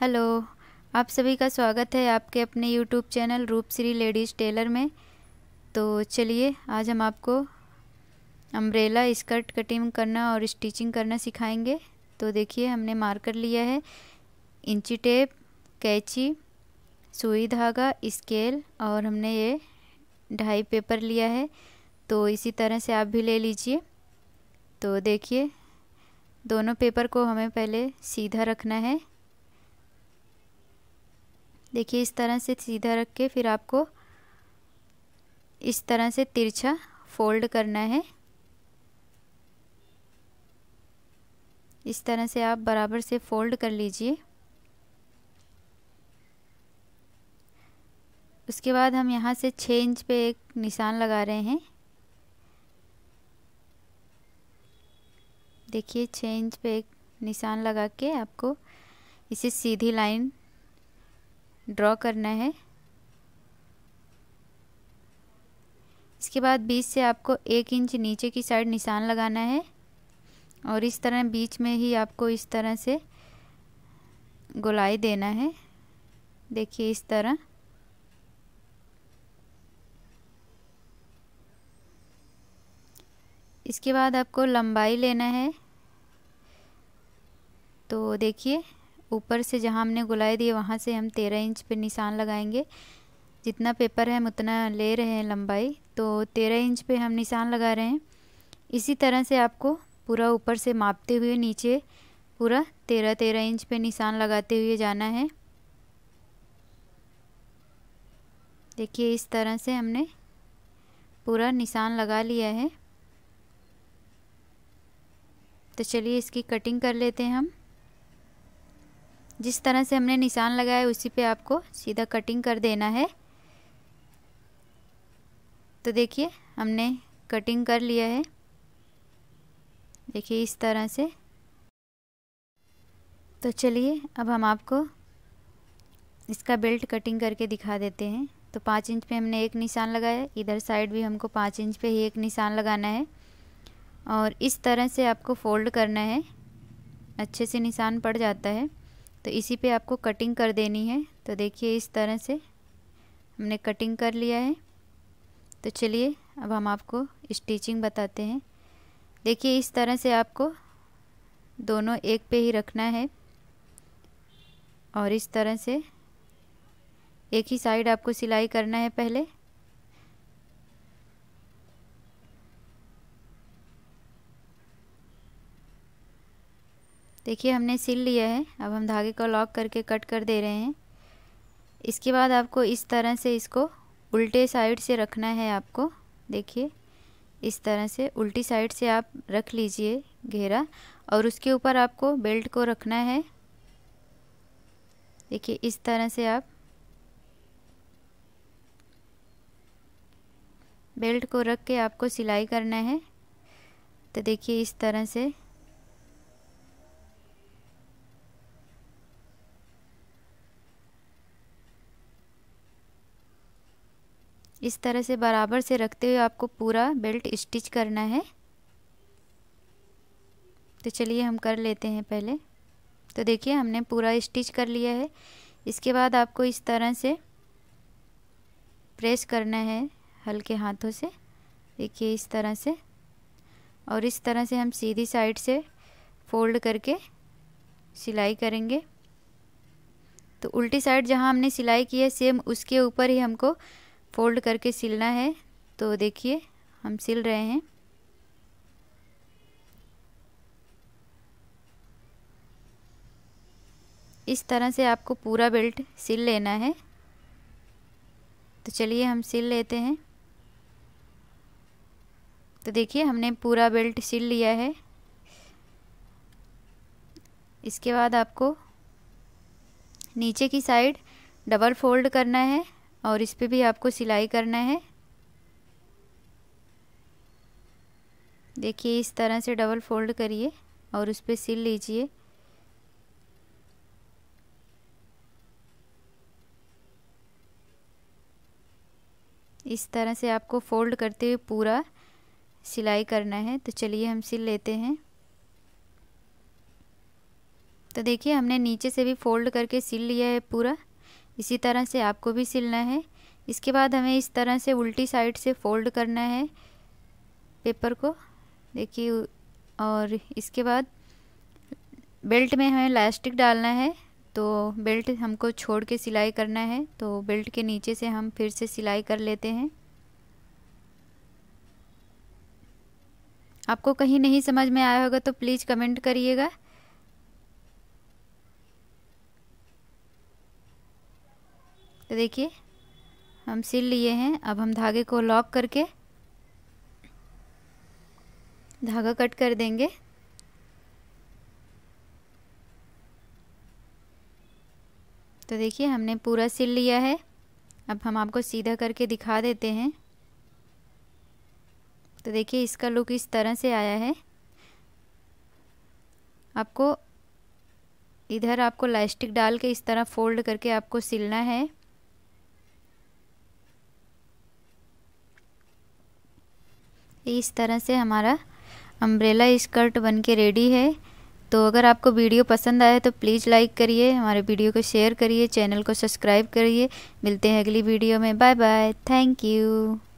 hello आप सभी का स्वागत है आपके अपने यूट्यूब चैनल रूप श्री लेडीज़ टेलर में तो चलिए आज हम आपको अम्ब्रेला स्कर्ट कटिंग करना और स्टिचिंग करना सिखाएंगे तो देखिए हमने मार्कर लिया है इंची टेप कैची सुई धागा स्केल और हमने ये ढाई पेपर लिया है तो इसी तरह से आप भी ले लीजिए तो देखिए दोनों पेपर को हमें पहले सीधा रखना है देखिए इस तरह से सीधा रख के फिर आपको इस तरह से तिरछा फोल्ड करना है इस तरह से आप बराबर से फोल्ड कर लीजिए उसके बाद हम यहाँ से छः इंच पे एक निशान लगा रहे हैं देखिए छः इंच पे एक निशान लगा के आपको इसे सीधी लाइन ड्रॉ करना है इसके बाद बीच से आपको एक इंच नीचे की साइड निशान लगाना है और इस तरह बीच में ही आपको इस तरह से गोलाई देना है देखिए इस तरह इसके बाद आपको लंबाई लेना है तो देखिए ऊपर से जहाँ हमने गुलाई दी वहाँ से हम तेरह इंच पर निशान लगाएंगे जितना पेपर है हम उतना ले रहे हैं लंबाई तो तेरह इंच पे हम निशान लगा रहे हैं इसी तरह से आपको पूरा ऊपर से मापते हुए नीचे पूरा तेरह तेरह इंच पे निशान लगाते हुए जाना है देखिए इस तरह से हमने पूरा निशान लगा लिया है तो चलिए इसकी कटिंग कर लेते हैं हम जिस तरह से हमने निशान लगाया उसी पे आपको सीधा कटिंग कर देना है तो देखिए हमने कटिंग कर लिया है देखिए इस तरह से तो चलिए अब हम आपको इसका बेल्ट कटिंग करके दिखा देते हैं तो पाँच इंच पे हमने एक निशान लगाया इधर साइड भी हमको पाँच इंच पे ही एक निशान लगाना है और इस तरह से आपको फोल्ड करना है अच्छे से निशान पड़ जाता है तो इसी पे आपको कटिंग कर देनी है तो देखिए इस तरह से हमने कटिंग कर लिया है तो चलिए अब हम आपको स्टिचिंग बताते हैं देखिए इस तरह से आपको दोनों एक पे ही रखना है और इस तरह से एक ही साइड आपको सिलाई करना है पहले देखिए हमने सिल लिया है अब हम धागे को लॉक करके कट कर दे रहे हैं इसके बाद आपको इस तरह से इसको उल्टे साइड से रखना है आपको देखिए इस तरह से उल्टी साइड से आप रख लीजिए घेरा और उसके ऊपर आपको बेल्ट को रखना है देखिए इस तरह से आप बेल्ट को रख के आपको सिलाई करना है तो देखिए इस तरह से इस तरह से बराबर से रखते हुए आपको पूरा बेल्ट स्टिच करना है तो चलिए हम कर लेते हैं पहले तो देखिए हमने पूरा स्टिच कर लिया है इसके बाद आपको इस तरह से प्रेस करना है हल्के हाथों से देखिए इस तरह से और इस तरह से हम सीधी साइड से फोल्ड करके सिलाई करेंगे तो उल्टी साइड जहाँ हमने सिलाई की है सेम उसके ऊपर ही हमको फोल्ड करके सिलना है तो देखिए हम सिल रहे हैं इस तरह से आपको पूरा बेल्ट सिल लेना है तो चलिए हम सिल लेते हैं तो देखिए हमने पूरा बेल्ट सिल लिया है इसके बाद आपको नीचे की साइड डबल फोल्ड करना है और इस पर भी आपको सिलाई करना है देखिए इस तरह से डबल फोल्ड करिए और उस पर सिल लीजिए इस तरह से आपको फोल्ड करते हुए पूरा सिलाई करना है तो चलिए हम सिल लेते हैं तो देखिए हमने नीचे से भी फोल्ड करके सिल लिया है पूरा इसी तरह से आपको भी सिलना है इसके बाद हमें इस तरह से उल्टी साइड से फोल्ड करना है पेपर को देखिए और इसके बाद बेल्ट में हमें इलास्टिक डालना है तो बेल्ट हमको छोड़ के सिलाई करना है तो बेल्ट के नीचे से हम फिर से सिलाई कर लेते हैं आपको कहीं नहीं समझ में आया होगा तो प्लीज़ कमेंट करिएगा तो देखिए हम सिल लिए हैं अब हम धागे को लॉक करके धागा कट कर देंगे तो देखिए हमने पूरा सिल लिया है अब हम आपको सीधा करके दिखा देते हैं तो देखिए इसका लुक इस तरह से आया है आपको इधर आपको लास्टिक डाल के इस तरह फोल्ड करके आपको सिलना है इस तरह से हमारा अम्ब्रेला स्कर्ट बन के रेडी है तो अगर आपको वीडियो पसंद आए तो प्लीज़ लाइक करिए हमारे वीडियो को शेयर करिए चैनल को सब्सक्राइब करिए मिलते हैं अगली वीडियो में बाय बाय थैंक यू